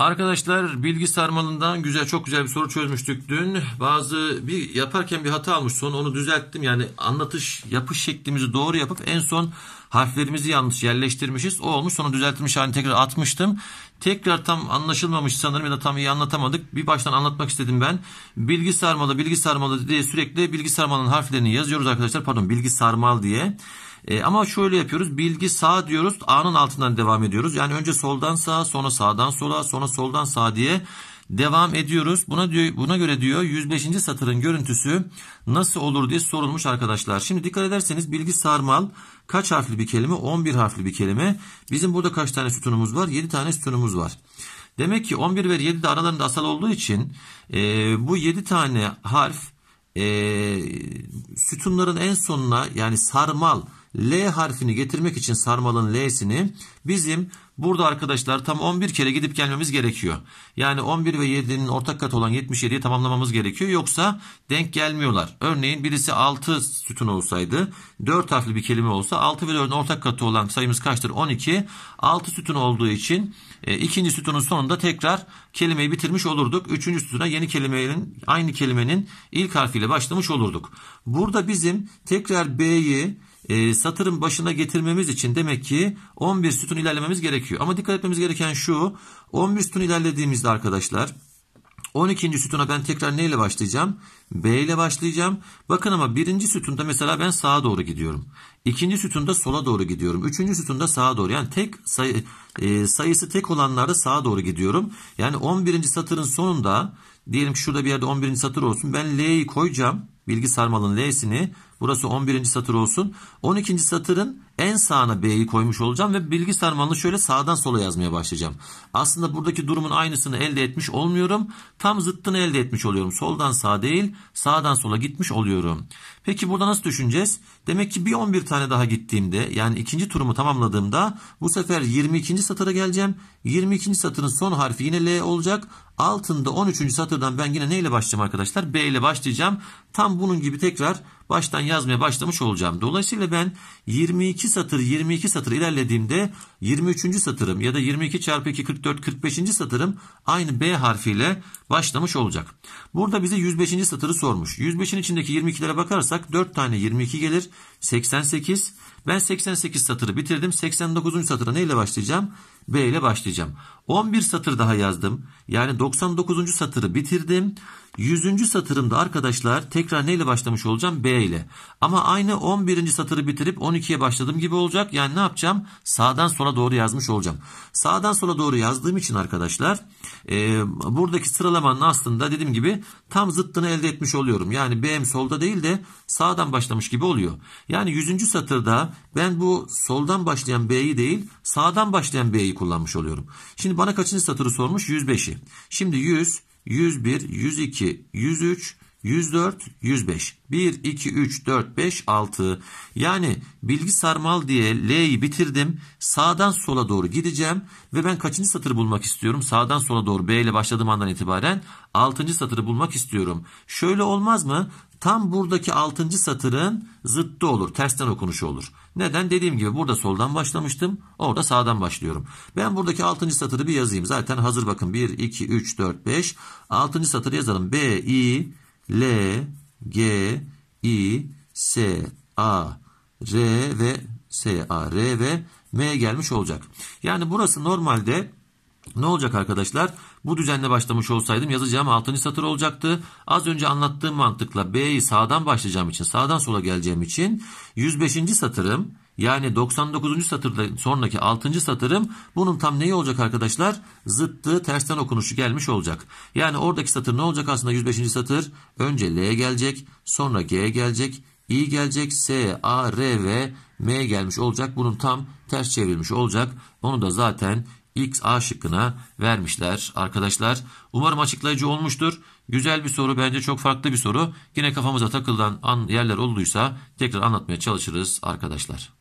Arkadaşlar bilgi sarmalından güzel çok güzel bir soru çözmüştük dün. Bazı bir yaparken bir hata almış sonra onu düzelttim. Yani anlatış yapış şeklimizi doğru yapıp en son harflerimizi yanlış yerleştirmişiz. O olmuş sonra düzeltilmiş halini tekrar atmıştım. Tekrar tam anlaşılmamış sanırım ya da tam iyi anlatamadık. Bir baştan anlatmak istedim ben. Bilgi sarmalı bilgi sarmalı diye sürekli bilgi sarmalının harflerini yazıyoruz arkadaşlar. Pardon bilgi sarmal diye. E, ama şöyle yapıyoruz. Bilgi sağ diyoruz. A'nın altından devam ediyoruz. Yani önce soldan sağa, sonra sağdan sola, sonra soldan sağa diye devam ediyoruz. Buna diyor buna göre diyor 105. satırın görüntüsü nasıl olur diye sorulmuş arkadaşlar. Şimdi dikkat ederseniz bilgi sarmal kaç harfli bir kelime? 11 harfli bir kelime. Bizim burada kaç tane sütunumuz var? 7 tane sütunumuz var. Demek ki 11 ve 7 de aralarında asal olduğu için e, bu 7 tane harf e, sütunların en sonuna yani sarmal L harfini getirmek için sarmalın L'sini bizim burada arkadaşlar tam 11 kere gidip gelmemiz gerekiyor. Yani 11 ve 7'nin ortak katı olan 77'yi tamamlamamız gerekiyor. Yoksa denk gelmiyorlar. Örneğin birisi 6 sütun olsaydı 4 harfli bir kelime olsa 6 ve 4'ün ortak katı olan sayımız kaçtır? 12. 6 sütun olduğu için e, ikinci sütunun sonunda tekrar kelimeyi bitirmiş olurduk. Üçüncü sütuna yeni kelimenin aynı kelimenin ilk harfiyle başlamış olurduk. Burada bizim tekrar B'yi e, satırın başına getirmemiz için demek ki 11 sütun ilerlememiz gerekiyor. Ama dikkat etmemiz gereken şu 11 sütun ilerlediğimizde arkadaşlar 12. sütuna ben tekrar neyle başlayacağım? B ile başlayacağım. Bakın ama birinci sütunda mesela ben sağa doğru gidiyorum. İkinci sütunda sola doğru gidiyorum. Üçüncü sütunda sağa doğru. Yani tek sayı, e, sayısı tek olanlarda sağa doğru gidiyorum. Yani 11. satırın sonunda diyelim ki şurada bir yerde 11. satır olsun. Ben L'yi koyacağım. Bilgi sarmalının L'sini Burası 11. satır olsun. 12. satırın en sağına B'yi koymuş olacağım ve bilgi sarmalını şöyle sağdan sola yazmaya başlayacağım. Aslında buradaki durumun aynısını elde etmiş olmuyorum. Tam zıttını elde etmiş oluyorum. Soldan sağ değil sağdan sola gitmiş oluyorum. Peki burada nasıl düşüneceğiz? Demek ki bir 11 tane daha gittiğimde yani ikinci turumu tamamladığımda bu sefer 22. satıra geleceğim. 22. satırın son harfi yine L olacak. Altında 13. satırdan ben yine neyle başlayacağım arkadaşlar? B ile başlayacağım. Tam bunun gibi tekrar baştan yazmaya başlamış olacağım. Dolayısıyla ben 22 satır 22 satır ilerlediğimde 23. satırım ya da 22 çarpı 2 44 45. satırım aynı B harfiyle başlamış olacak. Burada bize 105. satırı sormuş. 105'in içindeki 22'lere bakarsak 4 tane 22 gelir. 88. Ben 88 satırı bitirdim. 89. satıra neyle başlayacağım? B ile başlayacağım. 11 satır daha yazdım. Yani 99. satırı bitirdim. 100. satırımda arkadaşlar tekrar neyle başlamış olacağım? B ile. Ama aynı 11. satırı bitirip 12'ye başladığım gibi olacak. Yani ne yapacağım? Sağdan sola doğru yazmış olacağım. Sağdan sola doğru yazdığım için arkadaşlar e, buradaki sıralamanın aslında dediğim gibi tam zıttını elde etmiş oluyorum. Yani B'm solda değil de sağdan başlamış gibi oluyor. Yani 100. satırda ben bu soldan başlayan B'yi değil sağdan başlayan B'yi kullanmış oluyorum. Şimdi bana kaçıncı satırı sormuş? 105'i. Şimdi 100, 101, 102, 103, 104, 105. 1, 2, 3, 4, 5, 6. Yani bilgi sarmal diye L'yi bitirdim. Sağdan sola doğru gideceğim. Ve ben kaçıncı satırı bulmak istiyorum? Sağdan sola doğru B ile başladığım andan itibaren 6. satırı bulmak istiyorum. Şöyle olmaz mı? tam buradaki 6. satırın zıttı olur. Tersten okunuşu olur. Neden? Dediğim gibi burada soldan başlamıştım. Orada sağdan başlıyorum. Ben buradaki 6. satırı bir yazayım. Zaten hazır bakın. 1, 2, 3, 4, 5. 6. satırı yazalım. B, I, L, G, I, S, A, R ve S, A, R ve M gelmiş olacak. Yani burası normalde ne olacak arkadaşlar? Bu düzenle başlamış olsaydım yazacağım 6. satır olacaktı. Az önce anlattığım mantıkla B'yi sağdan başlayacağım için, sağdan sola geleceğim için 105. satırım yani 99. satırda sonraki 6. satırım bunun tam neyi olacak arkadaşlar? Zıttı tersten okunuşu gelmiş olacak. Yani oradaki satır ne olacak aslında 105. satır? Önce L'ye gelecek, sonra G'ye gelecek, İ gelecek, S, A, R ve M gelmiş olacak. Bunun tam ters çevrilmiş olacak. Onu da zaten X A şıkkına vermişler arkadaşlar. Umarım açıklayıcı olmuştur. Güzel bir soru bence çok farklı bir soru. Yine kafamıza takılan yerler olduysa tekrar anlatmaya çalışırız arkadaşlar.